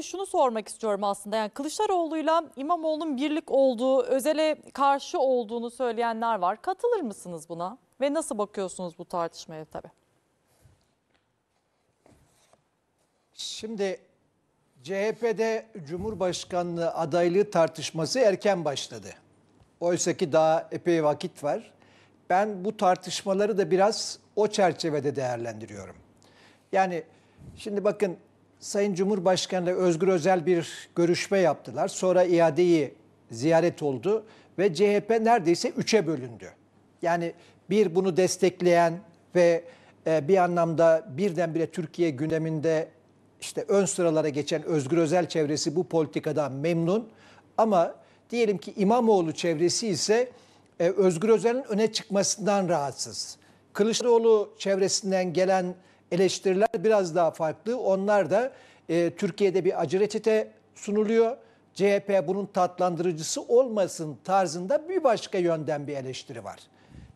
önce şunu sormak istiyorum aslında. Yani Kılıçdaroğlu'yla İmamoğlu'nun birlik olduğu, özele karşı olduğunu söyleyenler var. Katılır mısınız buna? Ve nasıl bakıyorsunuz bu tartışmaya tabii? Şimdi CHP'de Cumhurbaşkanlığı adaylığı tartışması erken başladı. Oysa ki daha epey vakit var. Ben bu tartışmaları da biraz o çerçevede değerlendiriyorum. Yani şimdi bakın Sayın Cumhurbaşkanı ile Özgür Özel bir görüşme yaptılar. Sonra iadeyi ziyaret oldu ve CHP neredeyse üçe bölündü. Yani bir bunu destekleyen ve e, bir anlamda birdenbire Türkiye gündeminde işte ön sıralara geçen Özgür Özel çevresi bu politikadan memnun. Ama diyelim ki İmamoğlu çevresi ise e, Özgür Özel'in öne çıkmasından rahatsız. Kılıçdaroğlu çevresinden gelen eleştiriler biraz daha farklı. Onlar da e, Türkiye'de bir acı reçete sunuluyor. CHP bunun tatlandırıcısı olmasın tarzında bir başka yönden bir eleştiri var.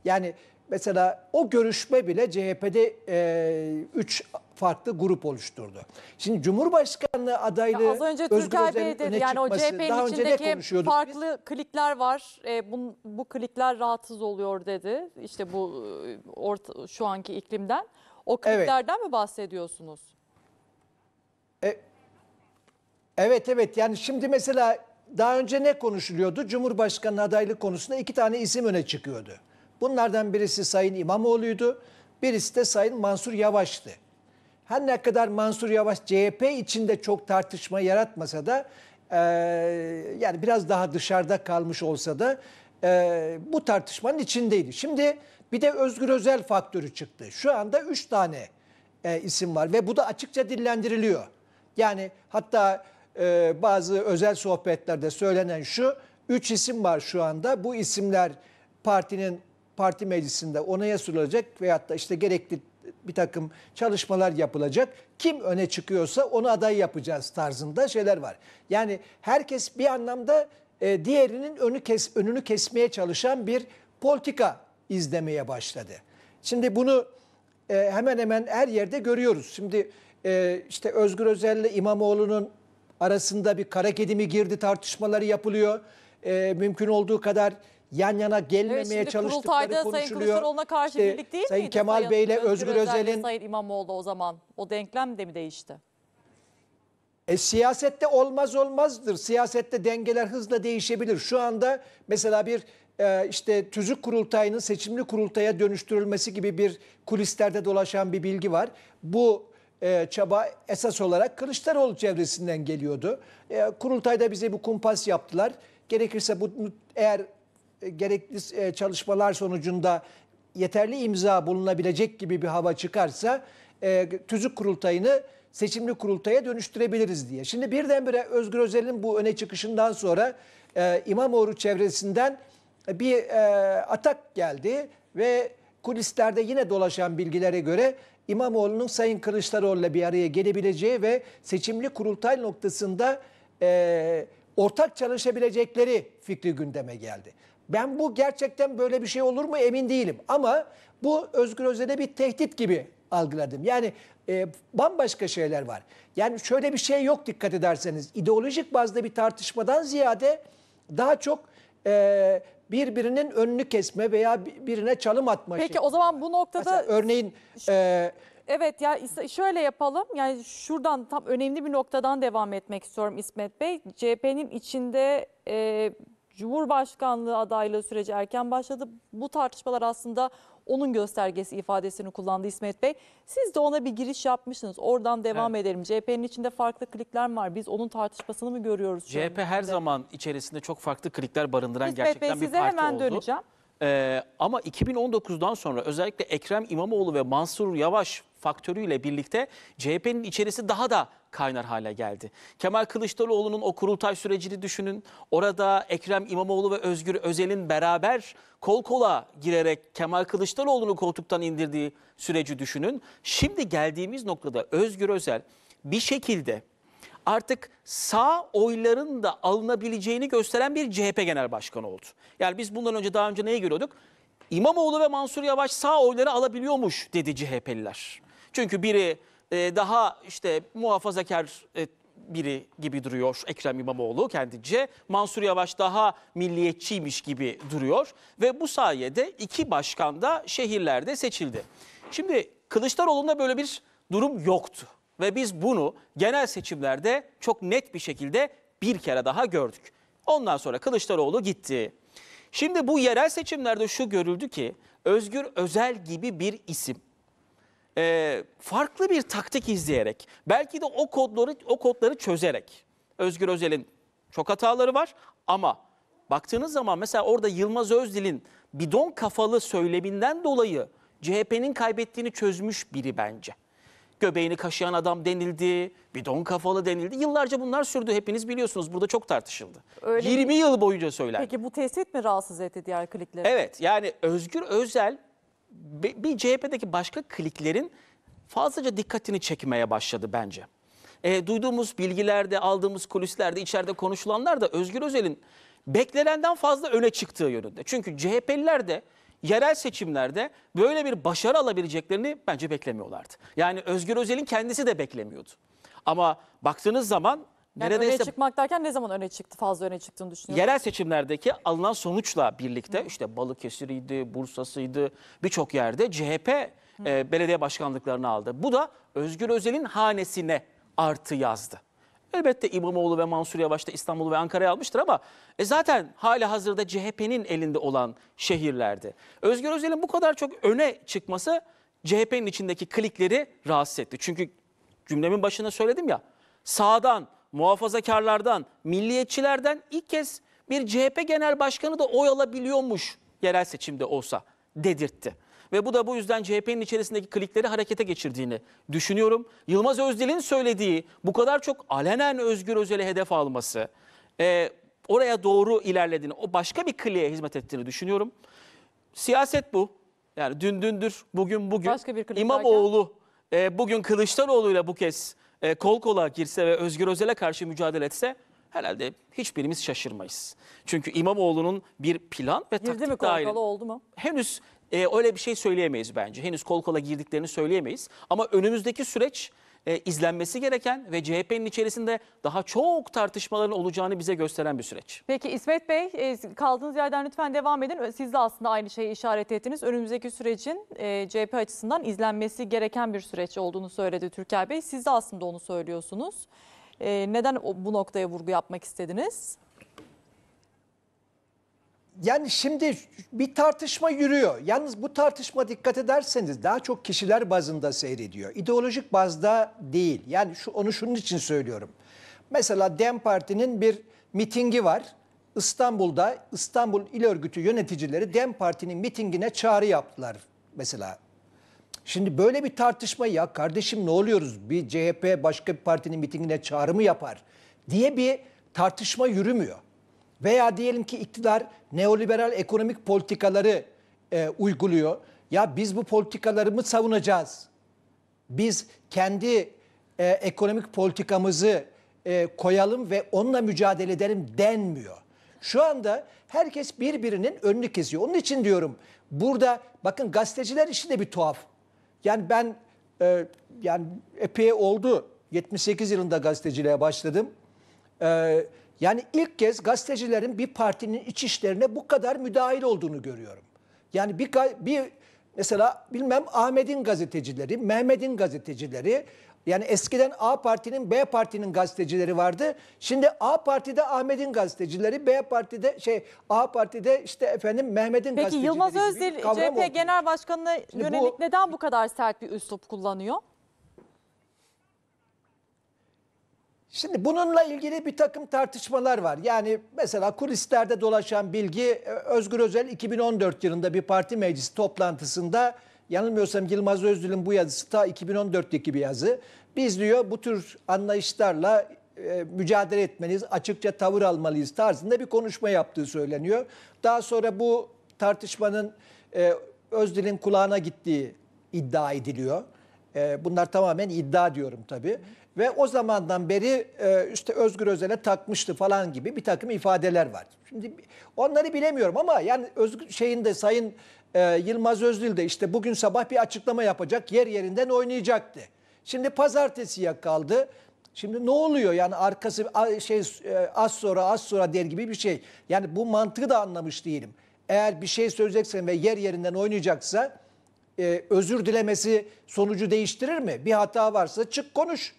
Yani mesela o görüşme bile CHP'de e, üç farklı grup oluşturdu. Şimdi Cumhurbaşkanlığı adaylığı ya az önce Türker Bey dedi yani o CHP'nin içindeki farklı biz? klikler var. E, bu, bu klikler rahatsız oluyor dedi. İşte bu e, orta, şu anki iklimden. O kliplerden evet. mi bahsediyorsunuz? E, evet evet yani şimdi mesela daha önce ne konuşuluyordu? Cumhurbaşkanı adaylık konusunda iki tane isim öne çıkıyordu. Bunlardan birisi Sayın İmamoğlu'ydu, birisi de Sayın Mansur Yavaş'tı. Her ne kadar Mansur Yavaş CHP içinde çok tartışma yaratmasa da e, yani biraz daha dışarıda kalmış olsa da e, bu tartışmanın içindeydi. Şimdi bir de Özgür Özel faktörü çıktı. Şu anda 3 tane e, isim var ve bu da açıkça dillendiriliyor. Yani hatta e, bazı özel sohbetlerde söylenen şu, üç isim var şu anda. Bu isimler partinin parti meclisinde onaya sunulacak veyahut da işte gerekli bir takım çalışmalar yapılacak. Kim öne çıkıyorsa onu aday yapacağız tarzında şeyler var. Yani herkes bir anlamda e, diğerinin önü kes, önünü kesmeye çalışan bir politika izlemeye başladı. Şimdi bunu e, hemen hemen her yerde görüyoruz. Şimdi e, işte Özgür Özel ile İmamoğlu'nun arasında bir kara kedi mi girdi tartışmaları yapılıyor. E, mümkün olduğu kadar yan yana gelmemeye evet, çalıştıkları konuşuluyor. Sayın Kılıçdaroğlu'na karşı işte, birlik değil Sayın miydi? Kemal Sayın Bey ile Özgür, Özgür Özel'in... Sayın İmamoğlu o zaman o denklem de mi değişti? E, siyasette olmaz olmazdır. Siyasette dengeler hızla değişebilir. Şu anda mesela bir e, işte tüzük kurultayının seçimli kurultaya dönüştürülmesi gibi bir kulislerde dolaşan bir bilgi var. Bu e, çaba esas olarak Kılıçdaroğlu çevresinden geliyordu. E, kurultayda bize bir kumpas yaptılar. Gerekirse bu eğer e, gerekli e, çalışmalar sonucunda yeterli imza bulunabilecek gibi bir hava çıkarsa e, tüzük kurultayını seçimli kurultaya dönüştürebiliriz diye. Şimdi birdenbire Özgür Özel'in bu öne çıkışından sonra e, İmamoğlu çevresinden bir e, atak geldi ve kulislerde yine dolaşan bilgilere göre İmamoğlu'nun Sayın Kılıçdaroğlu'la bir araya gelebileceği ve seçimli kurultay noktasında e, ortak çalışabilecekleri fikri gündeme geldi. Ben bu gerçekten böyle bir şey olur mu emin değilim ama bu Özgür Özel'e bir tehdit gibi algıladım. Yani e, bambaşka şeyler var. Yani şöyle bir şey yok dikkat ederseniz. ideolojik bazda bir tartışmadan ziyade daha çok e, birbirinin önünü kesme veya birine çalım atma. Peki o zaman bu noktada... Mesela örneğin... E, Evet ya şöyle yapalım. Yani şuradan tam önemli bir noktadan devam etmek istiyorum İsmet Bey. CHP'nin içinde e, Cumhurbaşkanlığı adaylığı süreci erken başladı. Bu tartışmalar aslında onun göstergesi ifadesini kullandı İsmet Bey. Siz de ona bir giriş yapmışsınız. Oradan devam edelim. CHP'nin içinde farklı klikler var. Biz onun tartışmasını mı görüyoruz? CHP her içinde? zaman içerisinde çok farklı klikler barındıran İsmet Bey gerçekten bir size hemen döneceğim. Ee, ama 2019'dan sonra özellikle Ekrem İmamoğlu ve Mansur Yavaş faktörüyle birlikte CHP'nin içerisi daha da kaynar hale geldi. Kemal Kılıçdaroğlu'nun o kurultay sürecini düşünün. Orada Ekrem İmamoğlu ve Özgür Özel'in beraber kol kola girerek Kemal Kılıçdaroğlu'nu koltuktan indirdiği süreci düşünün. Şimdi geldiğimiz noktada Özgür Özel bir şekilde artık sağ oyların da alınabileceğini gösteren bir CHP genel başkanı oldu. Yani biz bundan önce daha önce neye görüyorduk? İmamoğlu ve Mansur Yavaş sağ oyları alabiliyormuş dedi CHP'liler. Çünkü biri ee, daha işte muhafazakar e, biri gibi duruyor Ekrem İmamoğlu kendince. Mansur Yavaş daha milliyetçiymiş gibi duruyor ve bu sayede iki başkan da şehirlerde seçildi. Şimdi Kılıçdaroğlu'nda böyle bir durum yoktu ve biz bunu genel seçimlerde çok net bir şekilde bir kere daha gördük. Ondan sonra Kılıçdaroğlu gitti. Şimdi bu yerel seçimlerde şu görüldü ki Özgür Özel gibi bir isim e, farklı bir taktik izleyerek, belki de o kodları o kodları çözerek. Özgür Özel'in çok hataları var ama baktığınız zaman mesela orada Yılmaz Özdil'in bidon kafalı söyleminden dolayı CHP'nin kaybettiğini çözmüş biri bence. Göbeğini kaşıyan adam denildi, bidon kafalı denildi. Yıllarca bunlar sürdü hepiniz biliyorsunuz burada çok tartışıldı. Öyle 20 mi? yıl boyunca söylendi. Peki bu tehdit mi rahatsız etti diğer klikleri? Evet yani Özgür Özel bir CHP'deki başka kliklerin fazlaca dikkatini çekmeye başladı bence. E, duyduğumuz bilgilerde, aldığımız kulislerde, içeride konuşulanlar da Özgür Özel'in beklenenden fazla öne çıktığı yönünde. Çünkü CHP'liler de yerel seçimlerde böyle bir başarı alabileceklerini bence beklemiyorlardı. Yani Özgür Özel'in kendisi de beklemiyordu. Ama baktığınız zaman yani Neredeyse öne çıkmak derken ne zaman öne çıktı? Fazla öne çıktığını düşünüyorum. Yerel seçimlerdeki alınan sonuçla birlikte Hı. işte Balıkesir'iydi, Bursa'sıydı birçok yerde CHP e, belediye başkanlıklarını aldı. Bu da Özgür Özel'in hanesine artı yazdı. Elbette İmamoğlu ve Mansur Yavaş da İstanbul'u ve Ankara'yı almıştır ama e zaten hali hazırda CHP'nin elinde olan şehirlerdi. Özgür Özel'in bu kadar çok öne çıkması CHP'nin içindeki klikleri rahatsız etti. Çünkü cümlemin başına söyledim ya sağdan muhafazakarlardan, milliyetçilerden ilk kez bir CHP genel başkanı da oy alabiliyormuş yerel seçimde olsa dedirtti. Ve bu da bu yüzden CHP'nin içerisindeki klikleri harekete geçirdiğini düşünüyorum. Yılmaz Özdil'in söylediği bu kadar çok alenen Özgür Özel'e hedef alması, e, oraya doğru ilerlediğini, o başka bir kliğe hizmet ettiğini düşünüyorum. Siyaset bu. Yani dün dündür, bugün bugün. Başka bir klik İmamoğlu e, bugün Kılıçdaroğlu'yla bu kez e, kol kola girse ve Özgür Özel'e karşı mücadele etse herhalde hiçbirimiz şaşırmayız. Çünkü İmamoğlu'nun bir plan ve Girdi taktik mi kol kola oldu mu? Henüz e, öyle bir şey söyleyemeyiz bence. Henüz kol kola girdiklerini söyleyemeyiz. Ama önümüzdeki süreç e, izlenmesi gereken ve CHP'nin içerisinde daha çok tartışmaların olacağını bize gösteren bir süreç. Peki İsmet Bey e, kaldığınız yerden lütfen devam edin. Siz de aslında aynı şeyi işaret ettiniz. Önümüzdeki sürecin e, CHP açısından izlenmesi gereken bir süreç olduğunu söyledi Türker Bey. Siz de aslında onu söylüyorsunuz. E, neden bu noktaya vurgu yapmak istediniz? yani şimdi bir tartışma yürüyor. Yalnız bu tartışma dikkat ederseniz daha çok kişiler bazında seyrediyor. İdeolojik bazda değil. Yani şu onu şunun için söylüyorum. Mesela DEM Parti'nin bir mitingi var. İstanbul'da İstanbul İl Örgütü yöneticileri DEM Parti'nin mitingine çağrı yaptılar mesela. Şimdi böyle bir tartışma ya kardeşim ne oluyoruz? Bir CHP başka bir partinin mitingine çağrı mı yapar diye bir tartışma yürümüyor. Veya diyelim ki iktidar neoliberal ekonomik politikaları e, uyguluyor. Ya biz bu politikaları mı savunacağız? Biz kendi e, ekonomik politikamızı e, koyalım ve onunla mücadele edelim denmiyor. Şu anda herkes birbirinin önünü kesiyor. Onun için diyorum burada bakın gazeteciler işi de bir tuhaf. Yani ben e, yani epey oldu. 78 yılında gazeteciliğe başladım. E, yani ilk kez gazetecilerin bir partinin iç işlerine bu kadar müdahil olduğunu görüyorum. Yani bir, bir mesela bilmem Ahmet'in gazetecileri, Mehmet'in gazetecileri yani eskiden A partinin B partinin gazetecileri vardı. Şimdi A partide Ahmet'in gazetecileri, B partide şey A partide işte efendim Mehmet'in gazetecileri. Peki Yılmaz Özdil CHP oldu. Genel Başkanı'na yönelik bu, neden bu kadar sert bir üslup kullanıyor? Şimdi bununla ilgili bir takım tartışmalar var. Yani mesela kulislerde dolaşan bilgi e, Özgür Özel 2014 yılında bir parti meclisi toplantısında yanılmıyorsam Yılmaz Özdil'in bu yazısı ta 2014'teki bir yazı. Biz diyor bu tür anlayışlarla e, mücadele etmeliyiz, açıkça tavır almalıyız tarzında bir konuşma yaptığı söyleniyor. Daha sonra bu tartışmanın e, Özdil'in kulağına gittiği iddia ediliyor. E, bunlar tamamen iddia diyorum tabii. Hı ve o zamandan beri e, işte Özgür Özel'e takmıştı falan gibi bir takım ifadeler var. Şimdi onları bilemiyorum ama yani Özgür şeyinde Sayın e, Yılmaz Özdil de işte bugün sabah bir açıklama yapacak yer yerinden oynayacaktı. Şimdi pazartesiye kaldı. Şimdi ne oluyor yani arkası şey e, az sonra az sonra der gibi bir şey. Yani bu mantığı da anlamış değilim. Eğer bir şey söyleyeceksen ve yer yerinden oynayacaksa e, özür dilemesi sonucu değiştirir mi? Bir hata varsa çık konuş.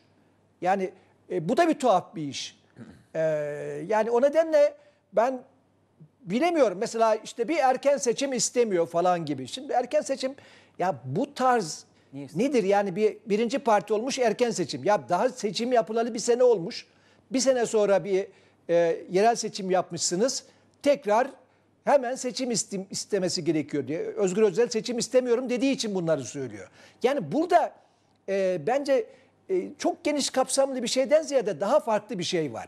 Yani e, bu da bir tuhaf bir iş. E, yani o nedenle ben bilemiyorum. Mesela işte bir erken seçim istemiyor falan gibi. Şimdi erken seçim ya bu tarz nedir? Yani bir birinci parti olmuş erken seçim. Ya daha seçim yapılalı bir sene olmuş. Bir sene sonra bir e, yerel seçim yapmışsınız. Tekrar hemen seçim istim, istemesi gerekiyor diye. Özgür Özel seçim istemiyorum dediği için bunları söylüyor. Yani burada e, bence e, çok geniş kapsamlı bir şeyden ziyade daha farklı bir şey var.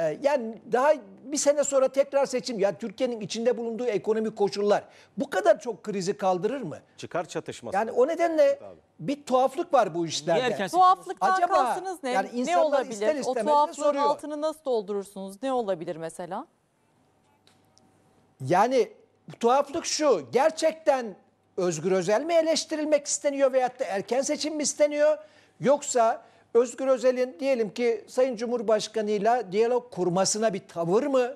E, yani daha bir sene sonra tekrar seçim. Ya Türkiye'nin içinde bulunduğu ekonomik koşullar bu kadar çok krizi kaldırır mı? Çıkar çatışması. Yani o nedenle bir tuhaflık var bu işlerde. Niye erken Tuhaflıktan Acaba, kalsınız ne? Yani ne olabilir? ister o tuhaflığın altını nasıl doldurursunuz? Ne olabilir mesela? Yani bu tuhaflık şu. Gerçekten Özgür Özel mi eleştirilmek isteniyor veyahut da erken seçim mi isteniyor? Yoksa Özgür Özel'in diyelim ki Sayın Cumhurbaşkanı'yla diyalog kurmasına bir tavır mı?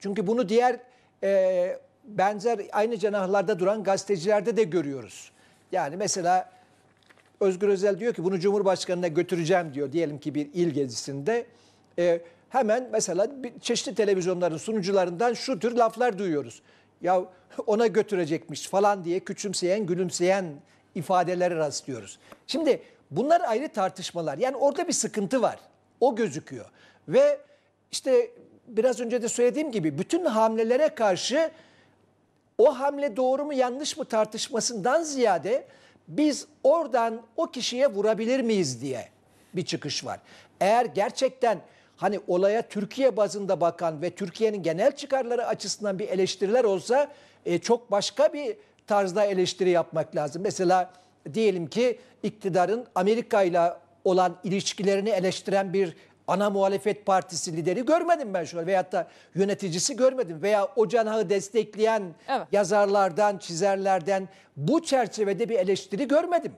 Çünkü bunu diğer e, benzer aynı cenahlarda duran gazetecilerde de görüyoruz. Yani mesela Özgür Özel diyor ki bunu Cumhurbaşkanı'na götüreceğim diyor diyelim ki bir il gezisinde. E, hemen mesela çeşitli televizyonların sunucularından şu tür laflar duyuyoruz. Ya ona götürecekmiş falan diye küçümseyen gülümseyen ifadelere rastlıyoruz. Şimdi Bunlar ayrı tartışmalar. Yani orada bir sıkıntı var. O gözüküyor. Ve işte biraz önce de söylediğim gibi bütün hamlelere karşı o hamle doğru mu yanlış mı tartışmasından ziyade biz oradan o kişiye vurabilir miyiz diye bir çıkış var. Eğer gerçekten hani olaya Türkiye bazında bakan ve Türkiye'nin genel çıkarları açısından bir eleştiriler olsa e, çok başka bir tarzda eleştiri yapmak lazım. Mesela diyelim ki iktidarın Amerika ile olan ilişkilerini eleştiren bir ana muhalefet partisi lideri görmedim ben şu an. Veyahut da yöneticisi görmedim. Veya o canağı destekleyen evet. yazarlardan, çizerlerden bu çerçevede bir eleştiri görmedim.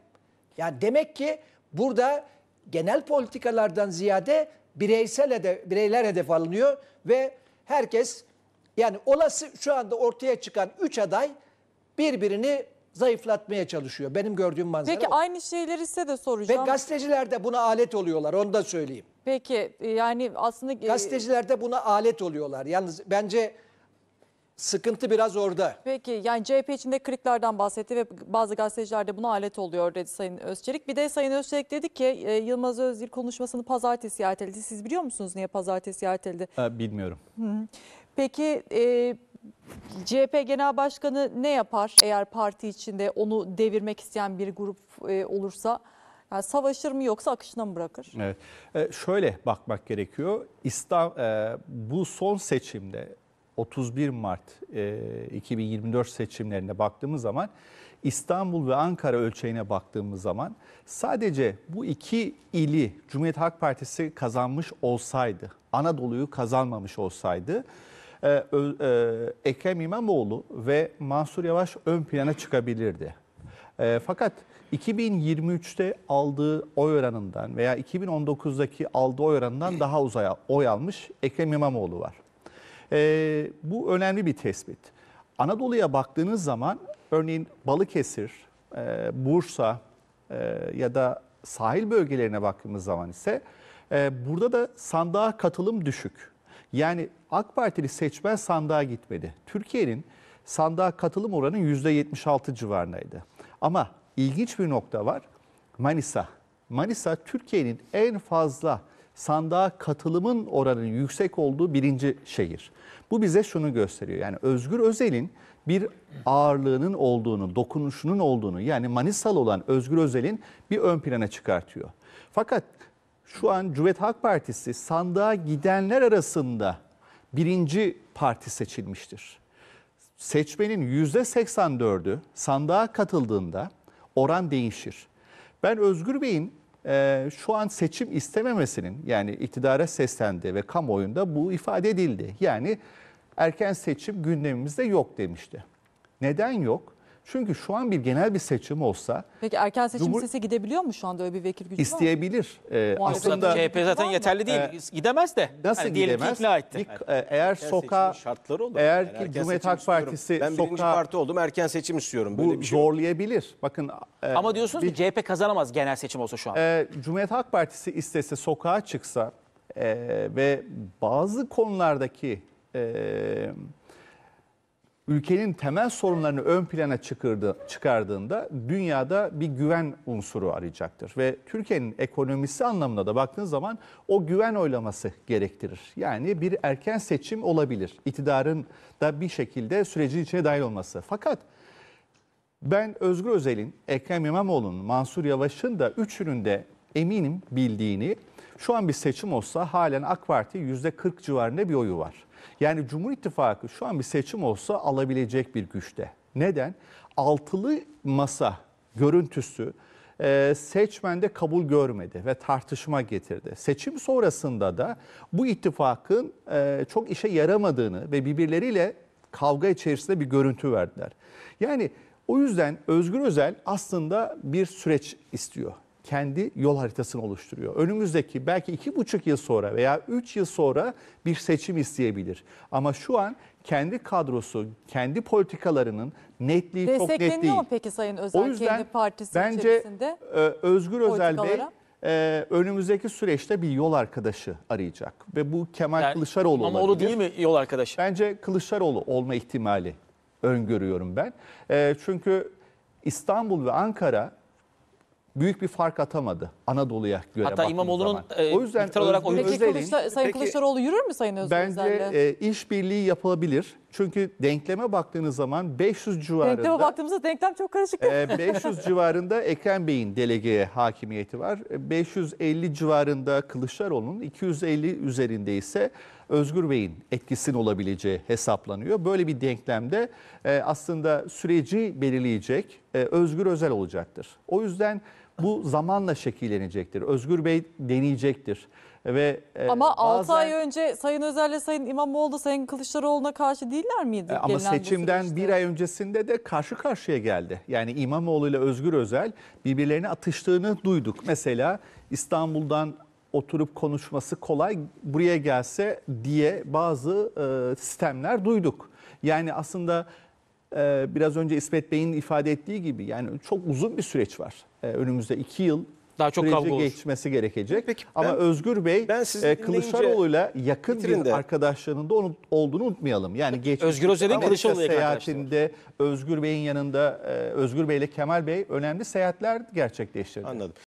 Yani demek ki burada genel politikalardan ziyade bireysel hedef, bireyler hedef alınıyor ve herkes yani olası şu anda ortaya çıkan üç aday birbirini zayıflatmaya çalışıyor. Benim gördüğüm manzara Peki o. aynı şeyleri size de soracağım. Ve gazeteciler de buna alet oluyorlar onu da söyleyeyim. Peki e, yani aslında e, Gazeteciler de buna alet oluyorlar. Yalnız bence sıkıntı biraz orada. Peki yani CHP içinde kriklerden bahsetti ve bazı gazeteciler de buna alet oluyor dedi Sayın Özçelik. Bir de Sayın Özçelik dedi ki e, Yılmaz Özdil konuşmasını pazartesi erteledi. Siz biliyor musunuz niye pazartesi erteledi? Bilmiyorum. Peki e, CHP Genel Başkanı ne yapar eğer parti içinde onu devirmek isteyen bir grup e, olursa? Yani savaşır mı yoksa akışına mı bırakır? Evet. E, şöyle bakmak gerekiyor. İslam e, bu son seçimde 31 Mart e, 2024 seçimlerine baktığımız zaman İstanbul ve Ankara ölçeğine baktığımız zaman sadece bu iki ili Cumhuriyet Halk Partisi kazanmış olsaydı, Anadolu'yu kazanmamış olsaydı e, e, Ekrem İmamoğlu ve Mansur Yavaş ön plana çıkabilirdi. E, fakat 2023'te aldığı oy oranından veya 2019'daki aldığı oy oranından daha uzaya oy almış Ekrem İmamoğlu var. E, bu önemli bir tespit. Anadolu'ya baktığınız zaman örneğin Balıkesir, e, Bursa e, ya da sahil bölgelerine baktığımız zaman ise e, burada da sandığa katılım düşük. Yani AK Partili seçmen sandığa gitmedi. Türkiye'nin sandığa katılım oranı %76 civarındaydı. Ama ilginç bir nokta var. Manisa. Manisa Türkiye'nin en fazla sandığa katılımın oranının yüksek olduğu birinci şehir. Bu bize şunu gösteriyor. Yani Özgür Özel'in bir ağırlığının olduğunu, dokunuşunun olduğunu yani Manisalı olan Özgür Özel'in bir ön plana çıkartıyor. Fakat şu an Cumhuriyet Halk Partisi sandığa gidenler arasında birinci parti seçilmiştir. Seçmenin yüzde 84'ü sandığa katıldığında oran değişir. Ben Özgür Bey'in e, şu an seçim istememesinin yani iktidara seslendi ve kamuoyunda bu ifade edildi. Yani erken seçim gündemimizde yok demişti. Neden yok? Çünkü şu an bir genel bir seçim olsa... Peki erken seçim Cumhur... sesi gidebiliyor mu şu anda öyle bir vekil gücü isteyebilir. var mı? Ee, aslında CHP zaten yeterli değil. Ee, gidemez de. Nasıl hani gidemez? Ikna etti. Bir, e, eğer erken şartları olur. Eğer ki Cumhuriyet Halk Partisi ben soka parti oldum erken seçim istiyorum. Böyle bu bir şey zorlayabilir. Bakın e, Ama diyorsunuz bir, ki CHP kazanamaz genel seçim olsa şu an. E, Cumhuriyet Halk Partisi istese sokağa çıksa e, ve bazı konulardaki e, ülkenin temel sorunlarını ön plana çıkardı, çıkardığında dünyada bir güven unsuru arayacaktır. Ve Türkiye'nin ekonomisi anlamında da baktığınız zaman o güven oylaması gerektirir. Yani bir erken seçim olabilir. İktidarın da bir şekilde sürecin içine dahil olması. Fakat ben Özgür Özel'in, Ekrem İmamoğlu'nun, Mansur Yavaş'ın da üçünün de eminim bildiğini şu an bir seçim olsa halen AK Parti %40 civarında bir oyu var. Yani Cumhur İttifakı şu an bir seçim olsa alabilecek bir güçte. Neden? Altılı masa görüntüsü e, seçmende kabul görmedi ve tartışma getirdi. Seçim sonrasında da bu ittifakın e, çok işe yaramadığını ve birbirleriyle kavga içerisinde bir görüntü verdiler. Yani o yüzden Özgür Özel aslında bir süreç istiyor kendi yol haritasını oluşturuyor. Önümüzdeki belki iki buçuk yıl sonra veya üç yıl sonra bir seçim isteyebilir. Ama şu an kendi kadrosu, kendi politikalarının netliği çok net değil. Destekleniyor mu peki Sayın Özel o yüzden kendi partisi bence, içerisinde? Bence Özgür Özel Bey e, önümüzdeki süreçte bir yol arkadaşı arayacak. Ve bu Kemal yani, Kılıçdaroğlu ama olabilir. Ama değil mi yol arkadaşı? Bence Kılıçdaroğlu olma ihtimali öngörüyorum ben. E, çünkü İstanbul ve Ankara büyük bir fark atamadı Anadolu'ya göre Hatta İmamoğlu'nun e, o yüzden Özgür, olarak Özgür, Peki kılıçta Sayın Peki, Kılıçdaroğlu yürür mü Sayın Özgür Bence Özel'le? e, işbirliği yapılabilir. Çünkü denkleme baktığınız zaman 500 civarında... Denkleme baktığımızda denklem çok karışık. E, 500 civarında Ekrem Bey'in delegeye hakimiyeti var. 550 e, civarında Kılıçdaroğlu'nun 250 üzerinde ise Özgür Bey'in etkisinin olabileceği hesaplanıyor. Böyle bir denklemde e, aslında süreci belirleyecek e, Özgür Özel olacaktır. O yüzden bu zamanla şekillenecektir. Özgür Bey deneyecektir. ve e, Ama 6 ay önce Sayın Özel'le Sayın İmamoğlu, Sayın Kılıçdaroğlu'na karşı değiller miydi? E, ama seçimden bir ay öncesinde de karşı karşıya geldi. Yani İmamoğlu ile Özgür Özel birbirlerini atıştığını duyduk. Mesela İstanbul'dan oturup konuşması kolay buraya gelse diye bazı e, sistemler duyduk. Yani aslında ee, biraz önce İsmet Bey'in ifade ettiği gibi yani çok uzun bir süreç var. Ee, önümüzde iki yıl daha çok süreci kavga olur. geçmesi gerekecek. Peki, Ama ben, Özgür Bey ben e, Kılıçdaroğlu'yla yakın bir de. arkadaşlığının da olduğunu unutmayalım. Yani geçmiş Özgür Özel'in Kılıçdaroğlu'yla seyahatinde Özgür Bey'in yanında e, Özgür Bey ile Kemal Bey önemli seyahatler gerçekleştirdi. Anladım.